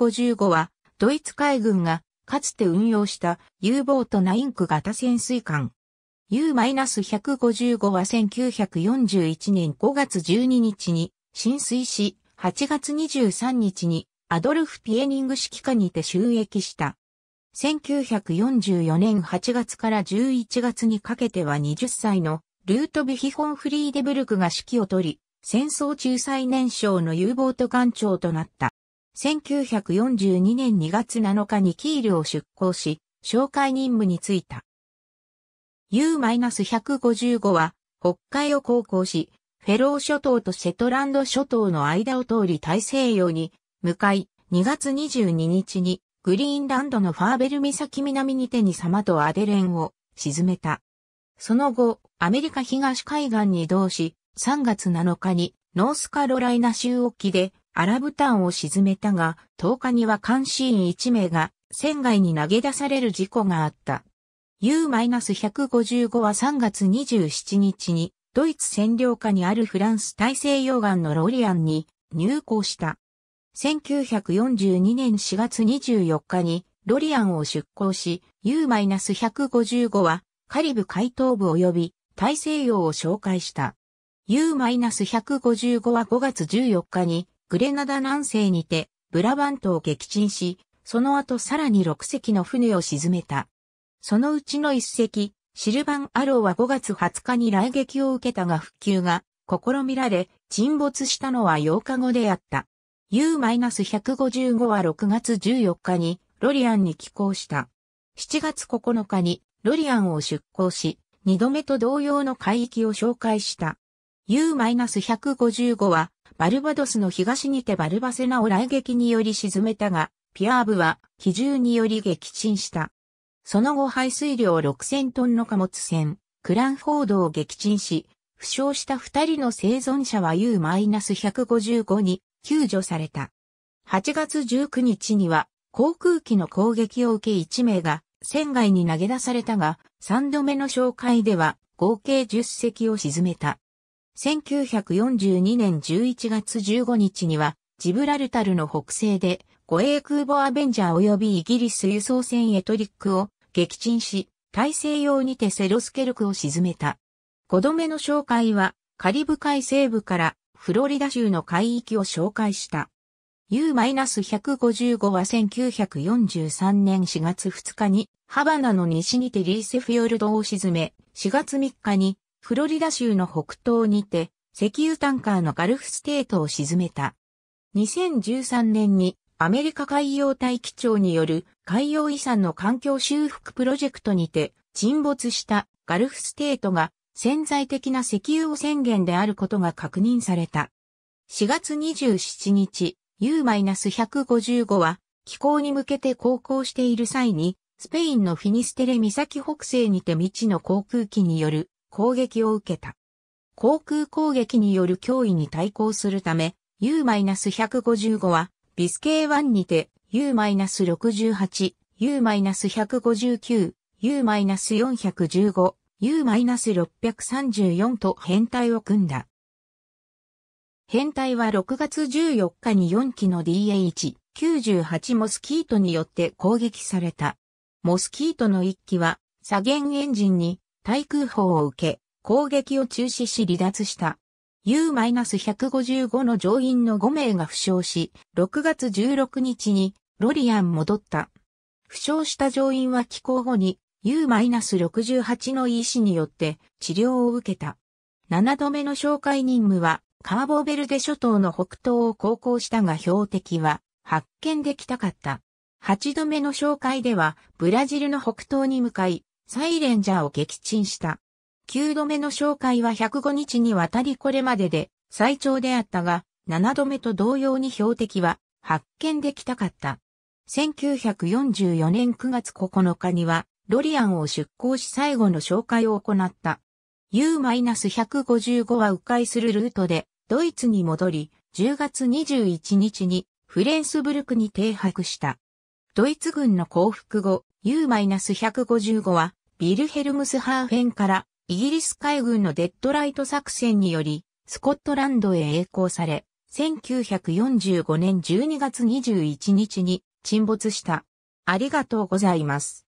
5 5は、ドイツ海軍が、かつて運用した U ボートナインク型潜水艦。U-155 は1941年5月12日に浸水し、8月23日にアドルフ・ピエニング指揮下にて収益した。1944年8月から11月にかけては20歳のルートビヒホン・フリーデブルクが指揮を取り、戦争中最年少の U ボート艦長となった。1942年2月7日にキールを出港し、紹介任務に就いた。U-155 は、北海を航行し、フェロー諸島とセトランド諸島の間を通り大西洋に向かい、2月22日にグリーンランドのファーベル岬南にてに様とアデレンを沈めた。その後、アメリカ東海岸に移動し、3月7日にノースカロライナ州沖でアラブタンを沈めたが、10日には監視員1名が船外に投げ出される事故があった。U-155 は3月27日にドイツ占領下にあるフランス大西洋岸のロリアンに入港した。1942年4月24日にロリアンを出港し、U-155 はカリブ海東部及び大西洋を紹介した。U-155 は5月14日にグレナダ南西にて、ブラバントを撃沈し、その後さらに6隻の船を沈めた。そのうちの1隻、シルバン・アローは5月20日に来撃を受けたが復旧が試みられ、沈没したのは8日後であった。U-155 は6月14日にロリアンに寄港した。7月9日にロリアンを出港し、2度目と同様の海域を紹介した。U-155 は、バルバドスの東にてバルバセナを来撃により沈めたが、ピアーブは、機銃により撃沈した。その後排水量6000トンの貨物船、クランフォードを撃沈し、負傷した二人の生存者は U-155 に救助された。8月19日には、航空機の攻撃を受け1名が、船外に投げ出されたが、3度目の紹介では、合計10隻を沈めた。1942年11月15日には、ジブラルタルの北西で、護衛空母アベンジャー及びイギリス輸送船エトリックを撃沈し、大西洋にてセロスケルクを沈めた。5度目の紹介は、カリブ海西部からフロリダ州の海域を紹介した。U-155 は1943年4月2日にハバナの西にてリーセフヨルドを沈め、4月3日にフロリダ州の北東にて、石油タンカーのガルフステートを沈めた。2013年にアメリカ海洋大気庁による海洋遺産の環境修復プロジェクトにて沈没したガルフステートが潜在的な石油汚染源であることが確認された。4月27日、U-155 は気候に向けて航行している際にスペインのフィニステレ岬北西にて未知の航空機による攻撃を受けた。航空攻撃による脅威に対抗するため、U-155 は、ビスケー1にて U-68、U-159、U-415、U-634 と編隊を組んだ。編隊は6月14日に4機の DH-98 モスキートによって攻撃された。モスキートの1機は左舷エンジンに対空砲を受け、攻撃を中止し離脱した。U-155 の乗員の5名が負傷し、6月16日にロリアン戻った。負傷した乗員は寄港後に U-68 の医師によって治療を受けた。7度目の紹介任務はカーボベルデ諸島の北東を航行したが標的は発見できたかった。8度目の紹介ではブラジルの北東に向かいサイレンジャーを撃沈した。9度目の紹介は105日にわたりこれまでで最長であったが、7度目と同様に標的は発見できたかった。1944年9月9日には、ロリアンを出港し最後の紹介を行った。U-155 は迂回するルートで、ドイツに戻り、10月21日にフレンスブルクに停泊した。ドイツ軍の降伏後、U-155 はビルヘルムスハーフェンからイギリス海軍のデッドライト作戦によりスコットランドへ栄光され、1945年12月21日に沈没した。ありがとうございます。